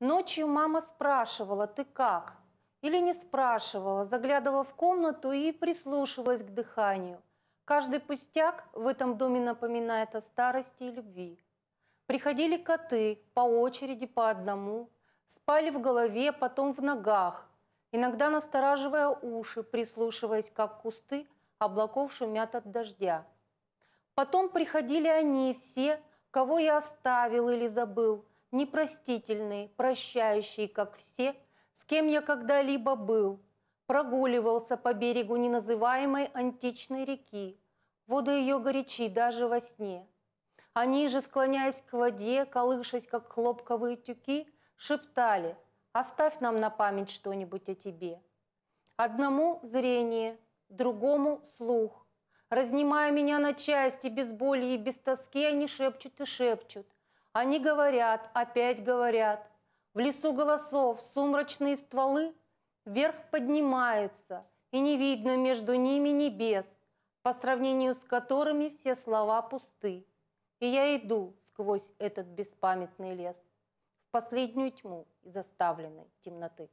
Ночью мама спрашивала, ты как? Или не спрашивала, заглядывала в комнату и прислушивалась к дыханию. Каждый пустяк в этом доме напоминает о старости и любви. Приходили коты по очереди, по одному, спали в голове, потом в ногах, иногда настораживая уши, прислушиваясь, как кусты облаков шумят от дождя. Потом приходили они все, кого я оставил или забыл – непростительный, прощающий, как все, с кем я когда-либо был, прогуливался по берегу неназываемой античной реки, воды ее горячи даже во сне. Они а же, склоняясь к воде, колышась, как хлопковые тюки, шептали «Оставь нам на память что-нибудь о тебе». Одному зрение, другому слух. Разнимая меня на части, без боли и без тоски, они шепчут и шепчут. Они говорят, опять говорят. В лесу голосов сумрачные стволы вверх поднимаются, и не видно между ними небес, по сравнению с которыми все слова пусты. И я иду сквозь этот беспамятный лес в последнюю тьму из оставленной темноты.